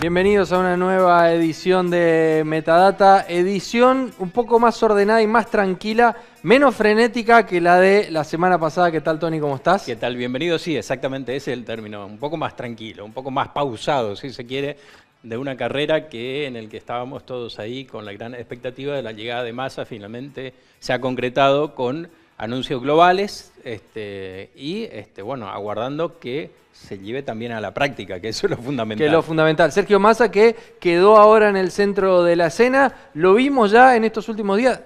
Bienvenidos a una nueva edición de Metadata, edición un poco más ordenada y más tranquila, menos frenética que la de la semana pasada. ¿Qué tal, Tony? ¿Cómo estás? ¿Qué tal? Bienvenido, sí, exactamente, ese es el término, un poco más tranquilo, un poco más pausado, si se quiere, de una carrera que en la que estábamos todos ahí con la gran expectativa de la llegada de masa, finalmente se ha concretado con anuncios globales este, y este, bueno, aguardando que se lleve también a la práctica, que eso es lo fundamental. Que es lo fundamental. Sergio Massa que quedó ahora en el centro de la escena, lo vimos ya en estos últimos días,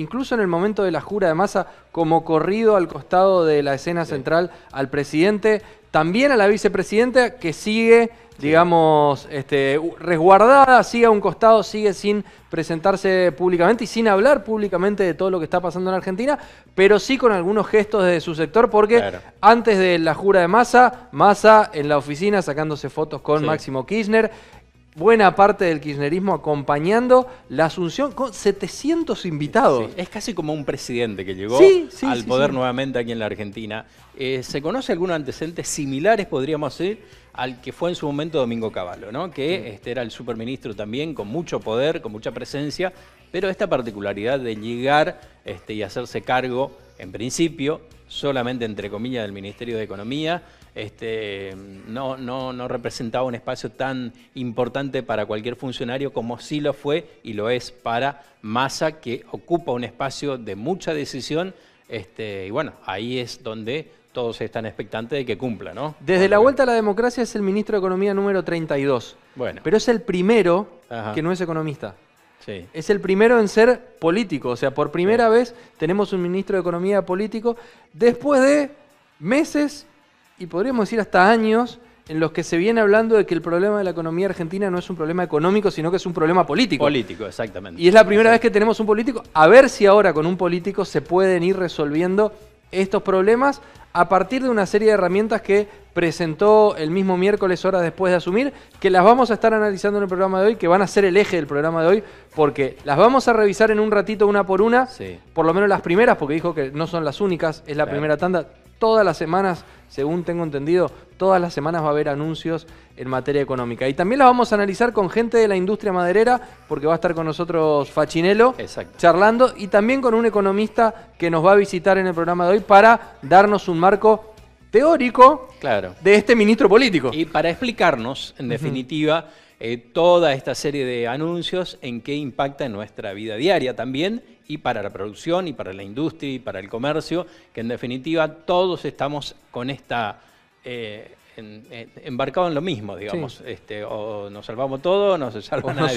incluso en el momento de la jura de masa, como corrido al costado de la escena central al presidente, también a la vicepresidenta que sigue, digamos, este, resguardada, sigue a un costado, sigue sin presentarse públicamente y sin hablar públicamente de todo lo que está pasando en Argentina, pero sí con algunos gestos de su sector, porque antes de la jura de masa, Massa en la oficina sacándose fotos con Máximo Kirchner, buena parte del kirchnerismo acompañando la asunción con 700 invitados. es casi como un presidente que llegó al poder nuevamente aquí en la Argentina. Eh, ¿Se conoce algún antecedente similares, podríamos decir? al que fue en su momento Domingo Cavallo, ¿no? que este, era el superministro también, con mucho poder, con mucha presencia, pero esta particularidad de llegar este, y hacerse cargo, en principio, solamente entre comillas del Ministerio de Economía, este, no, no, no representaba un espacio tan importante para cualquier funcionario como sí lo fue y lo es para Massa, que ocupa un espacio de mucha decisión. Este, y bueno, ahí es donde todos están expectantes de que cumpla, ¿no? Desde la vuelta a la democracia es el ministro de Economía número 32. Bueno. Pero es el primero que no es economista. Sí. Es el primero en ser político. O sea, por primera vez tenemos un ministro de Economía político después de meses y podríamos decir hasta años en los que se viene hablando de que el problema de la economía argentina no es un problema económico, sino que es un problema político. Político, exactamente. Y es la primera vez que tenemos un político. A ver si ahora con un político se pueden ir resolviendo estos problemas a partir de una serie de herramientas que presentó el mismo miércoles horas después de asumir, que las vamos a estar analizando en el programa de hoy, que van a ser el eje del programa de hoy, porque las vamos a revisar en un ratito una por una, por lo menos las primeras, porque dijo que no son las únicas, es la primera tanda, todas las semanas, según tengo entendido, todas las semanas va a haber anuncios en materia económica. Y también las vamos a analizar con gente de la industria maderera, porque va a estar con nosotros Fachinelo charlando y también con un economista que nos va a visitar en el programa de hoy para darnos un marco teórico claro. de este ministro político. Y para explicarnos, en definitiva, eh, toda esta serie de anuncios en qué impacta en nuestra vida diaria también y para la producción y para la industria y para el comercio, que en definitiva todos estamos con esta eh, eh, embarcado en lo mismo, digamos. Este, o nos salvamos todo, Nos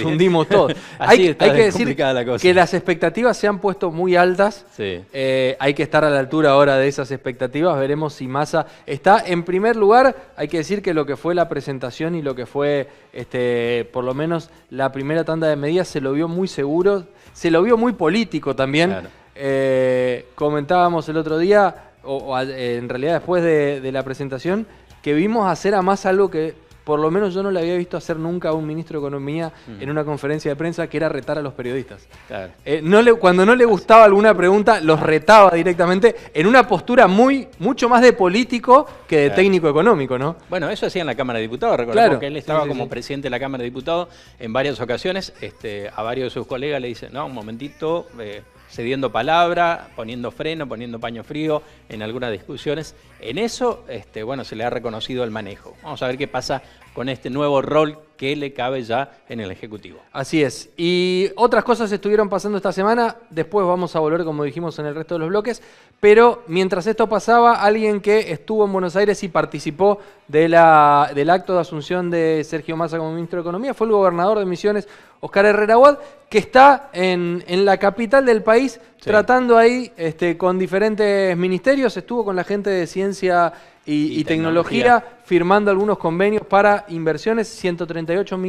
hundimos todos. hay, que decir que las expectativas se han puesto muy altas. Eh, hay que estar a la altura ahora de esas expectativas. Veremos si masa está. En primer lugar, hay que decir que lo que fue la presentación y lo que fue, este, por lo menos, la primera tanda de medidas se lo vio muy seguro, se lo vio muy político también. Eh, comentábamos el otro día, o, en realidad después de la presentación, que vimos hacer a más algo que por lo menos yo no le había visto hacer nunca a un ministro de Economía mm. en una conferencia de prensa, que era retar a los periodistas. Eh, cuando no le gustaba alguna pregunta, los retaba directamente en una postura muy, mucho más de político que de técnico económico, ¿no? Bueno, eso hacía en la Cámara de Diputados, recordemos que él estaba como presidente de la Cámara de Diputados en varias ocasiones. Este, a varios de sus colegas le dicen, no, un momentito, eh, cediendo palabra, poniendo freno, poniendo paño frío en algunas discusiones. En eso, este, bueno, se le ha reconocido el manejo. Vamos a ver qué pasa con este nuevo rol que le cabe ya en el Ejecutivo. Así es. Y otras cosas estuvieron pasando esta semana, después vamos a volver, como dijimos, en el resto de los bloques, pero mientras esto pasaba, alguien que estuvo en Buenos Aires y participó de la, del acto de asunción de Sergio Massa como ministro de Economía fue el gobernador de Misiones, Oscar Herrera Guad, que está en, la capital del país tratando ahí este, con diferentes ministerios, estuvo con la gente de ciencia y, tecnología, firmando algunos convenios para inversiones, 138,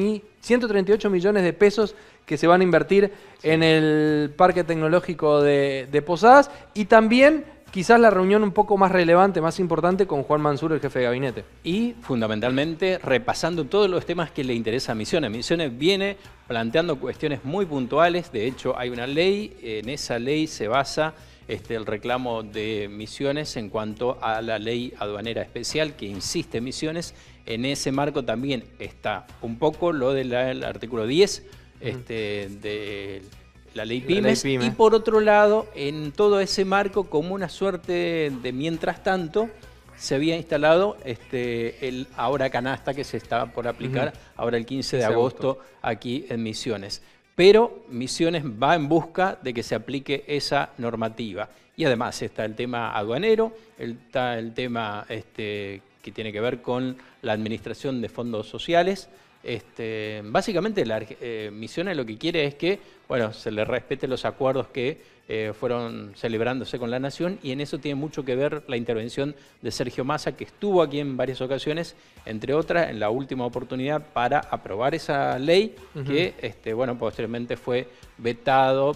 138 millones de pesos que se van a invertir en el Parque Tecnológico de, de, Posadas y también quizás la reunión un poco más relevante, más importante con Juan Mansur, el jefe de gabinete. Y fundamentalmente repasando todos los temas que le interesa a Misiones. Misiones viene planteando cuestiones muy puntuales, de hecho hay una ley, en esa ley se basa este, el reclamo de Misiones en cuanto a la ley aduanera especial que insiste en Misiones. En ese marco también está un poco lo del artículo 10 este, de la ley, Pymes, Y por otro lado, en todo ese marco, como una suerte de mientras tanto, se había instalado este, el ahora canasta que se está por aplicar ahora el 15 de agosto aquí en Misiones pero Misiones va en busca de que se aplique esa normativa. Y además está el tema aduanero, está el tema este, que tiene que ver con la administración de fondos sociales. Este, básicamente eh, Misiones lo que quiere es que bueno, se le respeten los acuerdos que eh, fueron celebrándose con la Nación y en eso tiene mucho que ver la intervención de Sergio Massa, que estuvo aquí en varias ocasiones, entre otras en la última oportunidad para aprobar esa ley que, este, bueno, posteriormente fue vetado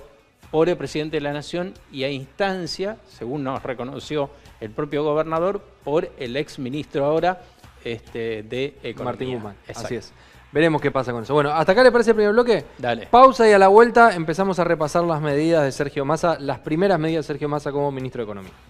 por el presidente de la Nación y a instancia, según nos reconoció el propio gobernador, por el ex ministro ahora este, de Economía. Martín Guzmán, así es. Veremos qué pasa con eso. Bueno, hasta acá le parece el primer bloque. Dale. Pausa y a la vuelta empezamos a repasar las medidas de Sergio Massa, las primeras medidas de Sergio Massa como ministro de Economía.